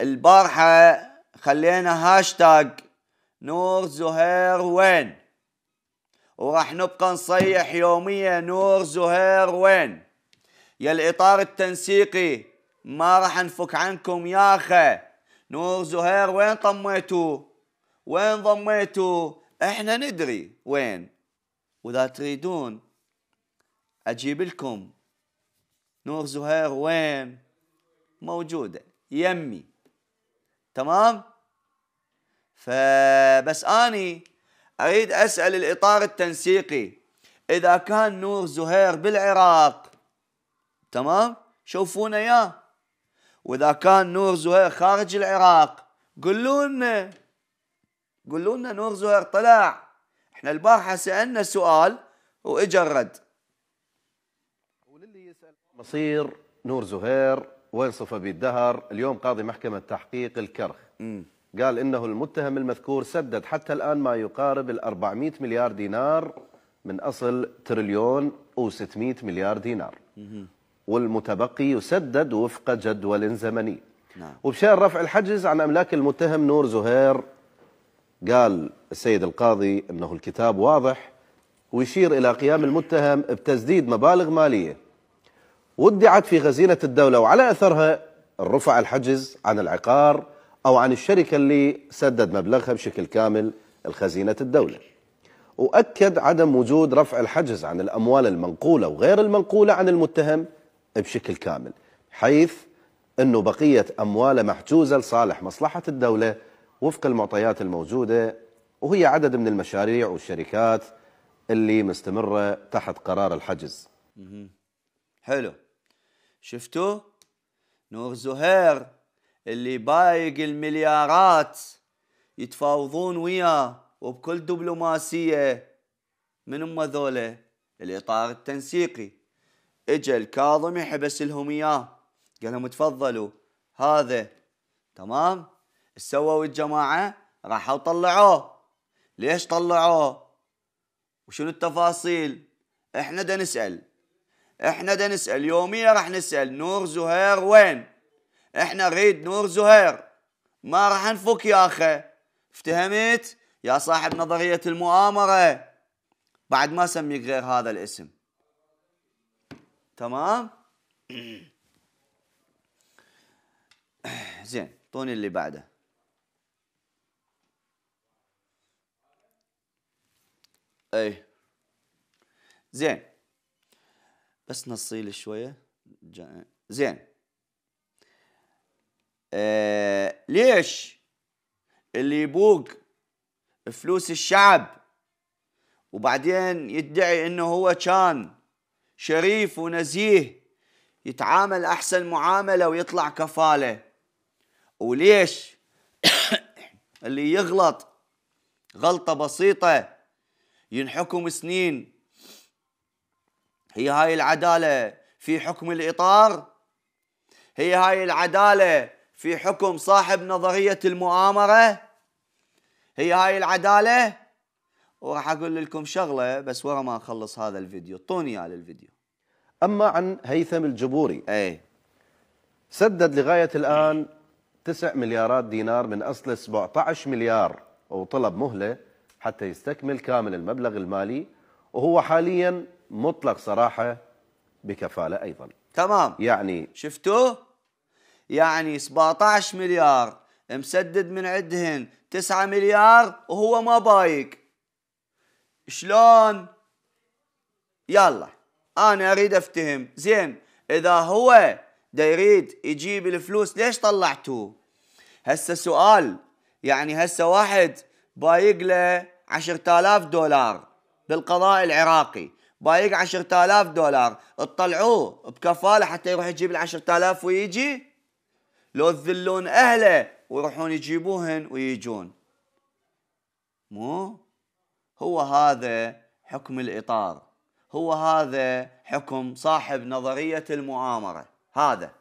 البارحة خلينا هاشتاج نور زهير وين وراح نبقى نصيح يوميا نور زهير وين يا الإطار التنسيقي ما راح نفك عنكم يا أخي نور زهير وين طميتوا وين ضميتوا احنا ندري وين واذا تريدون اجيب لكم نور زهير وين موجوده يمي تمام فبس اني اريد اسال الاطار التنسيقي اذا كان نور زهير بالعراق تمام شوفونا اياه واذا كان نور زهير خارج العراق قولوا لنا قولوا لنا نور زهير طلع احنا البارحه سالنا سؤال واجا الرد وللي يسال مصير نور زهير وينصف أبي الدهر اليوم قاضي محكمة تحقيق الكرخ م. قال إنه المتهم المذكور سدد حتى الآن ما يقارب ال 400 مليار دينار من أصل تريليون و600 مليار دينار م. والمتبقي يسدد وفق جدول زمني نعم. وبشان رفع الحجز عن أملاك المتهم نور زهير قال السيد القاضي أنه الكتاب واضح ويشير إلى قيام المتهم بتسديد مبالغ مالية ودعت في خزينة الدولة وعلى أثرها رفع الحجز عن العقار أو عن الشركة اللي سدد مبلغها بشكل كامل لخزينة الدولة وأكد عدم وجود رفع الحجز عن الأموال المنقولة وغير المنقولة عن المتهم بشكل كامل حيث أنه بقية أمواله محجوزة لصالح مصلحة الدولة وفق المعطيات الموجودة وهي عدد من المشاريع والشركات اللي مستمرة تحت قرار الحجز حلو شفتوا نور زهير اللي بايق المليارات يتفاوضون وياه وبكل دبلوماسية من هم ذولا الإطار التنسيقي اجا الكاظمي حبس لهم اياه قال لهم تفضلوا هذا تمام سووا الجماعة راحوا طلعوه ليش طلعوه وشنو التفاصيل احنا دا نسأل احنا ده نسال يوميا راح نسال نور زهير وين احنا نريد نور زهير ما راح نفك يا اخي افتهمت يا صاحب نظريه المؤامره بعد ما اسميك غير هذا الاسم تمام زين اعطوني اللي بعده اي زين بس نصيل شوية زين آه ليش اللي يبوق فلوس الشعب وبعدين يدعي انه هو كان شريف ونزيه يتعامل احسن معامله ويطلع كفاله وليش اللي يغلط غلطه بسيطه ينحكم سنين هي هاي العدالة في حكم الإطار هي هاي العدالة في حكم صاحب نظرية المؤامرة هي هاي العدالة وراح أقول لكم شغلة بس ورا ما أخلص هذا الفيديو طوني على الفيديو أما عن هيثم الجبوري أي سدد لغاية الآن 9 مليارات دينار من أصل 17 مليار وطلب مهلة حتى يستكمل كامل المبلغ المالي وهو حاليا مطلق صراحة بكفالة أيضا تمام يعني شفتوه يعني 17 مليار مسدد من عندهن 9 مليار وهو ما بايق شلون يلا انا اريد افتهم زين اذا هو دا يريد يجيب الفلوس ليش طلعتوه هسه سؤال يعني هسه واحد بايق له 10000 دولار بالقضاء العراقي بايق 10000 دولار تطلعوه بكفاله حتى يروح يجيب ال 10000 ويجي لو تذلون اهله ويروحون يجيبوهن ويجون مو هو هذا حكم الاطار هو هذا حكم صاحب نظريه المؤامره هذا